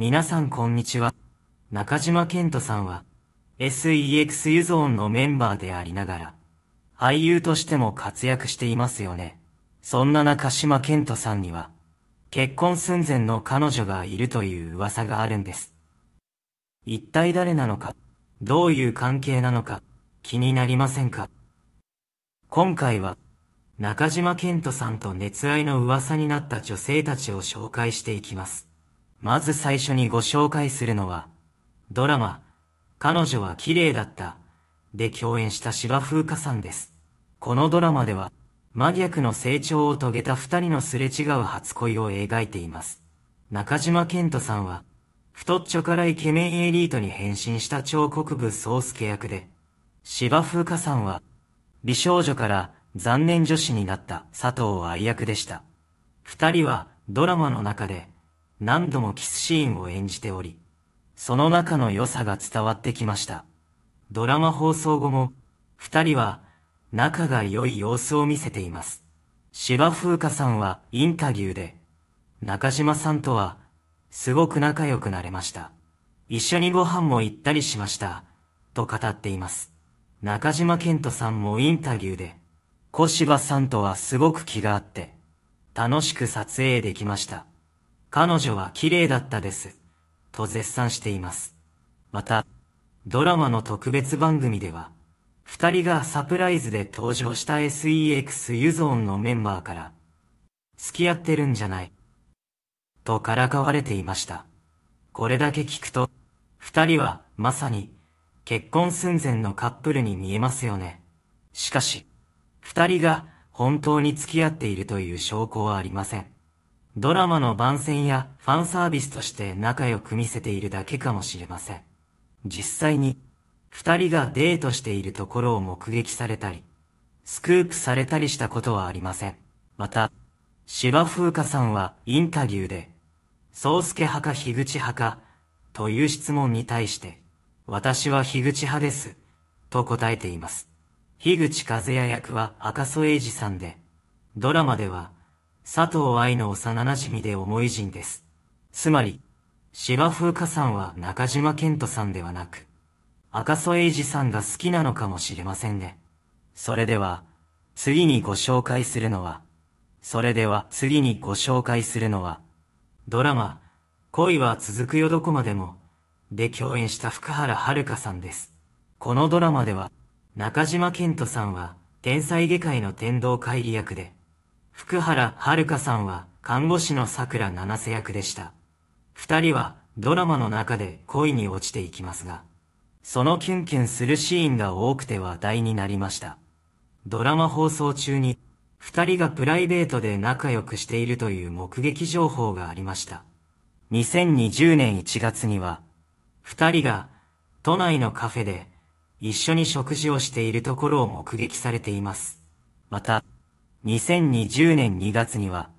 皆さんこんにちは。中島健人さんは、SEX ユゾーンのメンバーでありながら、俳優としても活躍していますよね。そんな中島健人さんには、結婚寸前の彼女がいるという噂があるんです。一体誰なのか、どういう関係なのか、気になりませんか今回は、中島健人さんと熱愛の噂になった女性たちを紹介していきます。まず最初にご紹介するのは、ドラマ、彼女は綺麗だった、で共演した芝風花さんです。このドラマでは、真逆の成長を遂げた二人のすれ違う初恋を描いています。中島健人さんは、太っちょからイケメンエリートに変身した彫刻部宗介役で、芝風花さんは、美少女から残念女子になった佐藤愛役でした。二人はドラマの中で何度もキスシーンを演じており、その中の良さが伝わってきました。ドラマ放送後も、二人は仲が良い様子を見せています。芝風花さんはインタビューで、中島さんとは、すごく仲良くなれました。一緒にご飯も行ったりしました、と語っています。中島健人さんもインタビューで、小芝さんとはすごく気があって、楽しく撮影できました。彼女は綺麗だったです。と絶賛しています。また、ドラマの特別番組では、二人がサプライズで登場した SEX ユゾーンのメンバーから、付き合ってるんじゃない。とからかわれていました。これだけ聞くと、二人は、まさに、結婚寸前のカップルに見えますよね。しかし、二人が、本当に付き合っているという証拠はありません。ドラマの番宣やファンサービスとして仲良く見せているだけかもしれません。実際に、二人がデートしているところを目撃されたり、スクープされたりしたことはありません。また、芝風花さんはインタビューで、宗介派か樋口派か、という質問に対して、私は樋口派です、と答えています。樋口和也役は赤楚衛二さんで、ドラマでは佐藤愛の幼馴染で思い人です。つまり、芝風花さんは中島健人さんではなく、赤楚衛二さんが好きなのかもしれませんね。それでは、次にご紹介するのは、それでは次にご紹介するのは、ドラマ、恋は続くよどこまでも、で共演した福原遥さんです。このドラマでは、中島健人さんは、天才外科医の天道会議役で、福原遥さんは看護師の桜七瀬役でした。二人はドラマの中で恋に落ちていきますが、そのキュンキュンするシーンが多くて話題になりました。ドラマ放送中に、二人がプライベートで仲良くしているという目撃情報がありました。2020年1月には、二人が都内のカフェで一緒に食事をしているところを目撃されています。また、2020年2月には、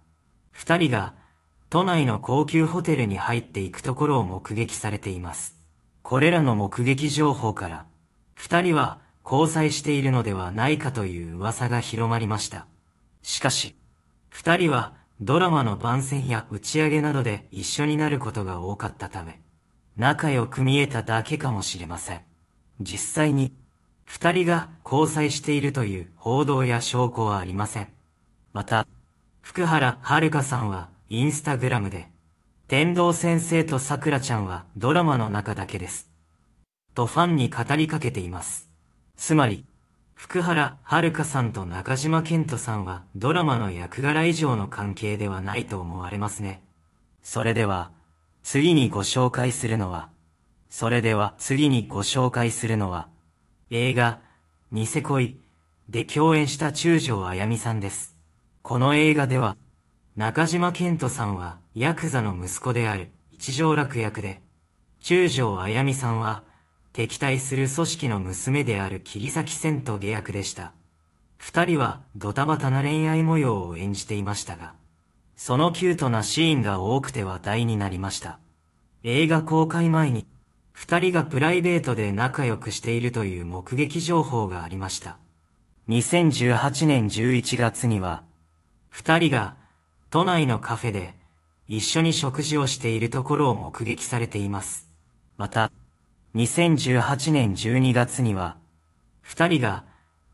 二人が都内の高級ホテルに入っていくところを目撃されています。これらの目撃情報から、二人は交際しているのではないかという噂が広まりました。しかし、二人はドラマの番宣や打ち上げなどで一緒になることが多かったため、仲良く見えただけかもしれません。実際に、二人が交際しているという報道や証拠はありません。また、福原遥さんはインスタグラムで、天童先生と桜ちゃんはドラマの中だけです。とファンに語りかけています。つまり、福原遥さんと中島健人さんはドラマの役柄以上の関係ではないと思われますね。それでは、次にご紹介するのは、それでは次にご紹介するのは、映画、ニセ恋で共演した中条あやみさんです。この映画では、中島健人さんはヤクザの息子である一条楽役で、中条あやみさんは敵対する組織の娘である桐崎千と下役でした。二人はドタバタな恋愛模様を演じていましたが、そのキュートなシーンが多くて話題になりました。映画公開前に、二人がプライベートで仲良くしているという目撃情報がありました。2018年11月には、二人が都内のカフェで一緒に食事をしているところを目撃されています。また、2018年12月には、二人が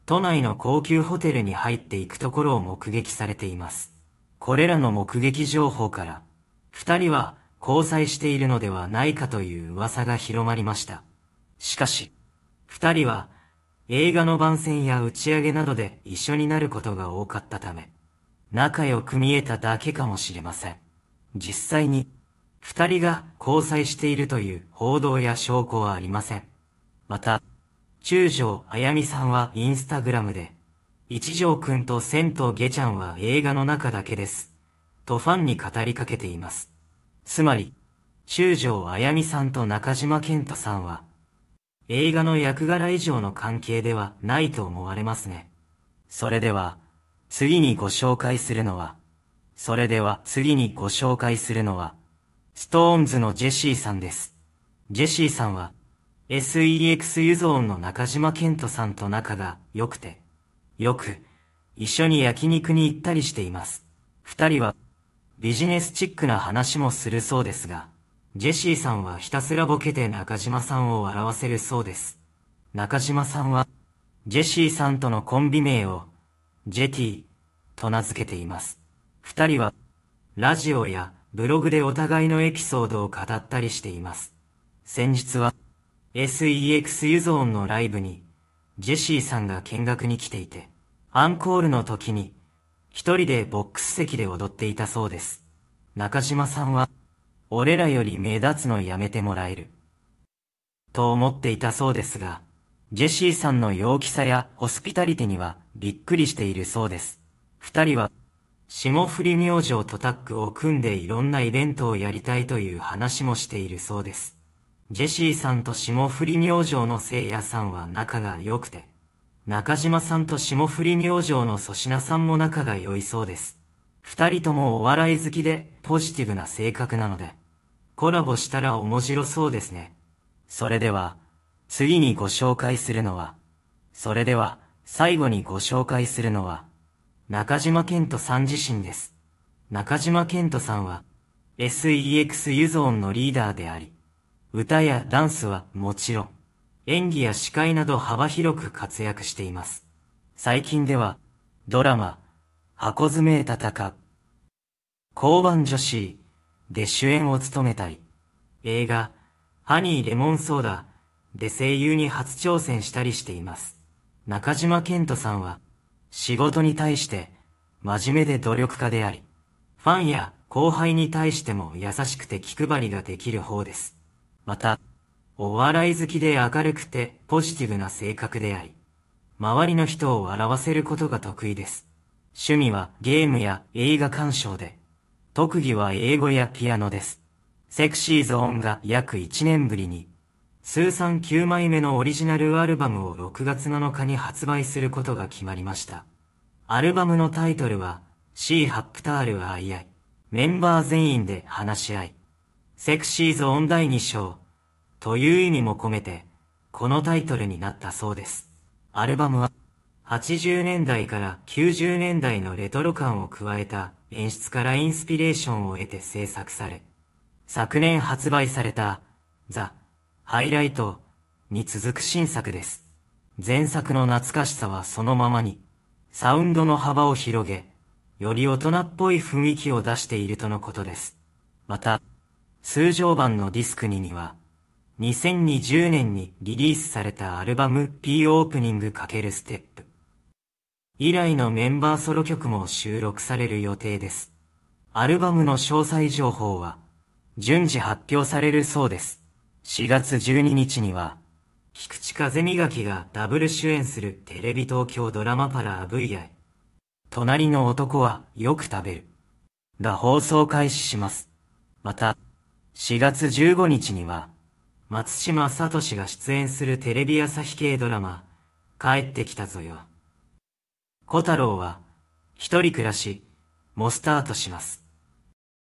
都内の高級ホテルに入っていくところを目撃されています。これらの目撃情報から、二人は交際しているのではないかという噂が広まりました。しかし、二人は映画の番宣や打ち上げなどで一緒になることが多かったため、仲良く見えただけかもしれません。実際に、二人が交際しているという報道や証拠はありません。また、中条あやみさんはインスタグラムで、一条くんと千とげちゃんは映画の中だけです。とファンに語りかけています。つまり、中条あやみさんと中島健人さんは、映画の役柄以上の関係ではないと思われますね。それでは、次にご紹介するのは、それでは次にご紹介するのは、ストーンズのジェシーさんです。ジェシーさんは、SEX ユゾーンの中島健人さんと仲が良くて、よく、一緒に焼肉に行ったりしています。二人はビジネスチックな話もするそうですが、ジェシーさんはひたすらボケて中島さんを笑わせるそうです。中島さんは、ジェシーさんとのコンビ名を、ジェティと名付けています。二人は、ラジオやブログでお互いのエピソードを語ったりしています。先日は、SEX ユゾーンのライブに、ジェシーさんが見学に来ていて、アンコールの時に、一人でボックス席で踊っていたそうです。中島さんは、俺らより目立つのやめてもらえる。と思っていたそうですが、ジェシーさんの陽気さやホスピタリティにはびっくりしているそうです。二人は、霜降り明星とタッグを組んでいろんなイベントをやりたいという話もしているそうです。ジェシーさんと霜降り明星の聖夜さんは仲が良くて、中島さんと霜降り明星の粗品さんも仲が良いそうです。二人ともお笑い好きで、ポジティブな性格なので、コラボしたら面白そうですね。それでは、次にご紹介するのは、それでは、最後にご紹介するのは、中島健人さん自身です。中島健人さんは、SEX ユゾーンのリーダーであり、歌やダンスはもちろん、演技や司会など幅広く活躍しています。最近では、ドラマ、箱詰め戦か、交番女子で主演を務めたり、映画、ハニーレモンソーダで声優に初挑戦したりしています。中島健人さんは、仕事に対して真面目で努力家であり、ファンや後輩に対しても優しくて気配りができる方です。また、お笑い好きで明るくてポジティブな性格であり、周りの人を笑わせることが得意です。趣味はゲームや映画鑑賞で、特技は英語やピアノです。セクシーゾーンが約1年ぶりに、通算9枚目のオリジナルアルバムを6月7日に発売することが決まりました。アルバムのタイトルは、C ハップタール II。メンバー全員で話し合い。セクシーゾーン第2章。という意味も込めて、このタイトルになったそうです。アルバムは、80年代から90年代のレトロ感を加えた演出からインスピレーションを得て制作され、昨年発売された、ザ・ハイライトに続く新作です。前作の懐かしさはそのままに、サウンドの幅を広げ、より大人っぽい雰囲気を出しているとのことです。また、通常版のディスク2には、2020年にリリースされたアルバム P オープニング×ステップ。以来のメンバーソロ曲も収録される予定です。アルバムの詳細情報は、順次発表されるそうです。4月12日には、菊池風磨きがダブル主演するテレビ東京ドラマパラ VI。隣の男はよく食べる。が放送開始します。また、4月15日には、松島聡が出演するテレビ朝日系ドラマ、帰ってきたぞよ。小太郎は、一人暮らし、もスタートします。